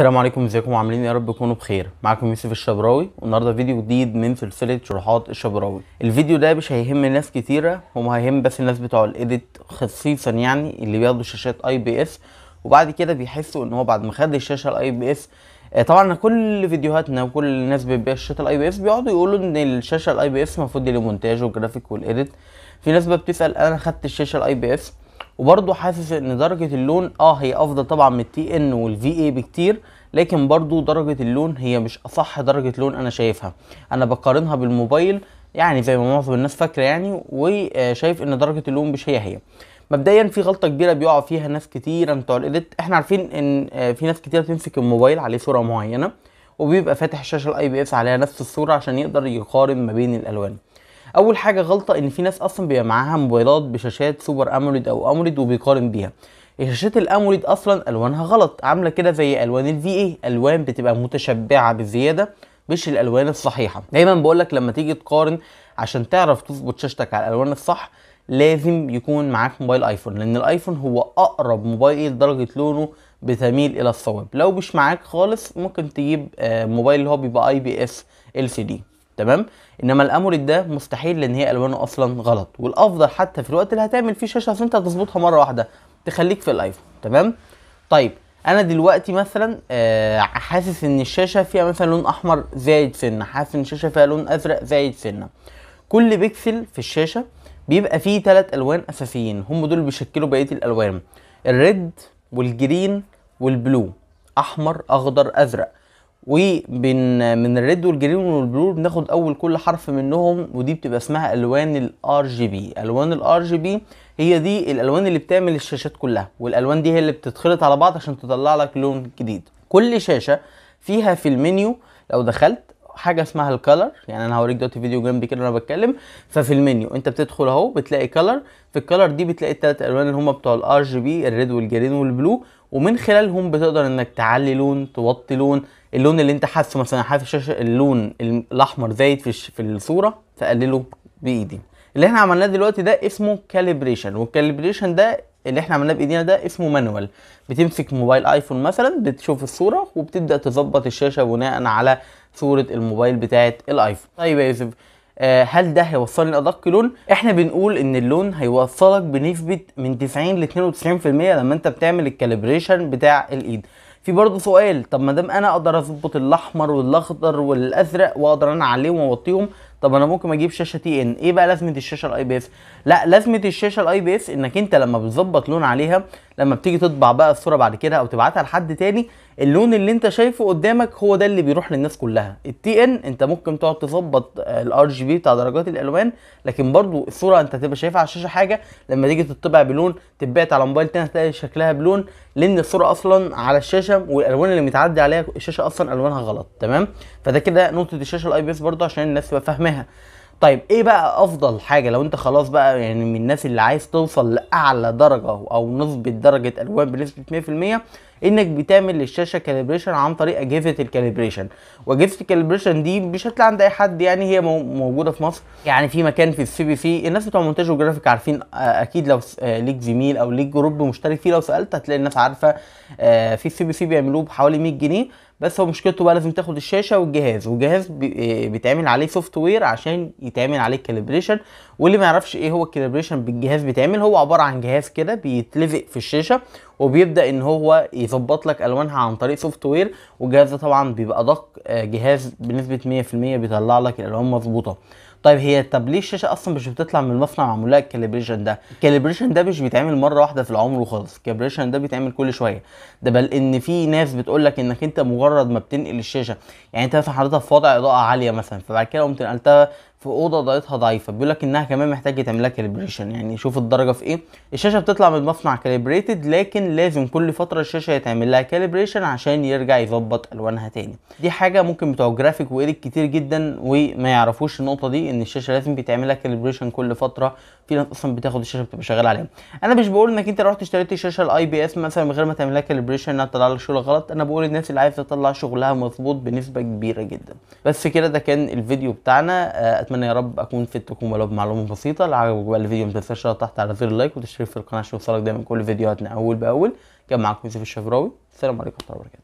السلام عليكم ازيكم عاملين إيه؟ يا رب تكونوا بخير معاكم يوسف الشبراوي والنهارده فيديو جديد من سلسله شروحات الشبراوي الفيديو ده مش هيهم ناس كتيره هو هيهم بس الناس بتوع الايديت خصيصا يعني اللي بياخدوا شاشات اي بي اس وبعد كده بيحسوا ان هو بعد ما خد الشاشه الاي بي اس آه، طبعا كل فيديوهاتنا وكل الناس بتبيع شاشات الاي بي اس بيقعدوا يقولوا ان الشاشه الاي بي اس المفروض للمونتاج والجرافيك والايديت في ناس بقى بتسال انا خدت الشاشه الاي بي اس وبرده حاسس ان درجه اللون اه هي افضل طبعا من التي ان والفي اي بكتير لكن برده درجه اللون هي مش اصح درجه لون انا شايفها انا بقارنها بالموبايل يعني زي ما معظم الناس فاكره يعني وشايف ان درجه اللون مش هي هي مبدئيا في غلطه كبيره بيقع فيها ناس كتير بتوع الايديت احنا عارفين ان آه، في ناس كتير تمسك الموبايل عليه صوره معينه وبيبقى فاتح الشاشه الاي بي اس عليها نفس الصوره عشان يقدر يقارن ما بين الالوان اول حاجه غلطه ان في ناس اصلا بيبقى معاها موبايلات بشاشات سوبر اموليد او اموليد وبيقارن بيها شاشات الاموليد اصلا الوانها غلط عامله كده زي الوان الفي اي الوان بتبقى متشبعه بزياده مش الالوان الصحيحه دايما بقولك لما تيجي تقارن عشان تعرف تظبط شاشتك على الالوان الصح لازم يكون معاك موبايل ايفون لان الايفون هو اقرب موبايل درجه لونه بتميل الى الصواب لو مش معاك خالص ممكن تجيب آه، موبايل اللي هو بيبقى اي بي اس ال سي دي تمام انما الاموليد ده مستحيل لان هي الوانه اصلا غلط والافضل حتى في الوقت اللي هتعمل فيه شاشه اصل انت هتظبطها مره واحده تخليك في الايفون تمام طيب انا دلوقتي مثلا آه حاسس ان الشاشه فيها مثلا لون احمر زايد سنه حاسس ان الشاشه فيها لون ازرق زايد سنه كل بيكسل في الشاشه بيبقى فيه ثلاث الوان اساسيين هم دول بيشكلوا بقيه الالوان الريد والجرين والبلو احمر اخضر ازرق ومن من الريد والجرين والبلو بناخد اول كل حرف منهم ودي بتبقى اسمها الوان الار جي بي الوان الار جي بي هي دي الالوان اللي بتعمل الشاشات كلها والالوان دي هي اللي بتتخلط على بعض عشان تطلع لك لون جديد كل شاشه فيها في المنيو لو دخلت حاجه اسمها الكالر يعني انا هوريك دلوقتي فيديو جنبي كده وانا بتكلم ففي المنيو انت بتدخل اهو بتلاقي كالر في الكالر دي بتلاقي الثلاث الوان اللي هم بتوع الار جي بي الريد والجرين والبلو ومن خلالهم بتقدر انك تعلي لون توطي لون اللون اللي انت حاسه مثلا حاسس الشاشه اللون الاحمر زايد في في الصوره فقلله بايدي اللي احنا عملناه دلوقتي ده اسمه كاليبريشن والكاليبريشن ده اللي احنا عملناه بايدينا ده اسمه مانوال بتمسك موبايل ايفون مثلا بتشوف الصوره وبتبدا تظبط الشاشه بناء على صوره الموبايل بتاعه الايفون طيب يا يوسف آه، هل ده هيوصلني لادق لون احنا بنقول ان اللون هيوصلك بنسبه من 90 ل 92% لما انت بتعمل الكاليبريشن بتاع الايد في برضه سؤال طب ما دام انا اقدر اظبط الاحمر والاخضر والازرق واقدر انا اعليهم واوطيهم طب انا ممكن اجيب شاشه تي ان ايه بقى لازمه الشاشه الاي بي اس لا لازمه الشاشه الاي بي اس انك انت لما بتظبط لون عليها لما بتيجي تطبع بقى الصوره بعد كده او تبعتها لحد تاني اللون اللي انت شايفه قدامك هو ده اللي بيروح للناس كلها التي ان انت ممكن تقعد تظبط الار جي بي بتاع درجات الالوان لكن برضو الصوره انت تبقى شايفها على الشاشه حاجه لما تيجي تطبع بلون تتبعت على موبايل تاني هتلاقي شكلها بلون لان الصوره اصلا على الشاشه والالوان اللي متعدي عليها الشاشه اصلا الوانها غلط تمام فده كده نقطه الشاشه الاي بي اس برضو عشان الناس تبقى فاهمه فاهماها طيب ايه بقى افضل حاجه لو انت خلاص بقى يعني من الناس اللي عايز توصل لاعلى درجه او نسبه درجه الوان بنسبه 100% انك بتعمل للشاشه كاليبريشن عن طريق اجهزه الكاليبريشن واجهزه الكاليبريشن دي مش هتلاقي عند اي حد يعني هي موجوده في مصر يعني في مكان في السي بي سي الناس بتوع مونتاج وجرافيك عارفين آه، اكيد لو آه، ليك زميل او ليك جروب مشترك فيه لو سالت هتلاقي الناس عارفه آه، في السي بي سي بيعملوه بحوالي 100 جنيه بس هو مشكلته بقى لازم تاخد الشاشه والجهاز والجهاز بيتعمل عليه سوفت وير عشان يتعمل عليه كاليبريشن واللي ما يعرفش ايه هو الكاليبريشن بالجهاز بيتعمل هو عباره عن جهاز كده بيتلزق في الشاشه وبيبدا ان هو يظبط لك الوانها عن طريق سوفت وير والجهاز ده طبعا بيبقى دق آه، جهاز بنسبه 100% بيطلع لك الالوان مظبوطه طيب هي طب ليه الشاشه اصلا مش بتطلع من المصنع معمول لها الكاليبريشن ده الكاليبريشن ده مش بيتعمل مره واحده في العمر وخلاص الكاليبريشن ده بيتعمل كل شويه ده بل ان في ناس بتقول لك انك انت مجرد ما بتنقل الشاشه يعني انت مثلا حضرتها في وضع اضاءه عاليه مثلا فبعد كده قمت نقلتها في اوضه ضايتها ضعيفه بيقول لك انها كمان محتاجه لها كاليبريشن يعني شوف الدرجه في ايه الشاشه بتطلع من المصنع كاليبريتد لكن لازم كل فتره الشاشه يتعمل لها كاليبريشن عشان يرجع يظبط الوانها تاني دي حاجه ممكن بتوع جرافيك وإيديت كتير جدا وما يعرفوش النقطه دي ان الشاشه لازم بيتعملها كالبريشن كل فتره في ناس اصلا بتاخد الشاشه بتبقى شغال عليها انا مش بقول انك انت رحت اشتريت الشاشه الاي بي اس مثلا من غير ما تعمل لها كالبريشن انها تطلع لك شغل غلط انا بقول الناس اللي عايزه تطلع شغلها مظبوط بنسبه كبيره جدا بس كده ده كان الفيديو بتاعنا آه، اتمنى يا رب اكون فدتكم ولو بمعلومه بسيطه لو عجبك بقى الفيديو ما تنساش تحت على زر اللايك وتشترك في القناه عشان يوصلك دايما كل فيديوهاتنا اول باول كان معاكم يوسف الشفراوي السلام عليكم ورحمه الله وبركاته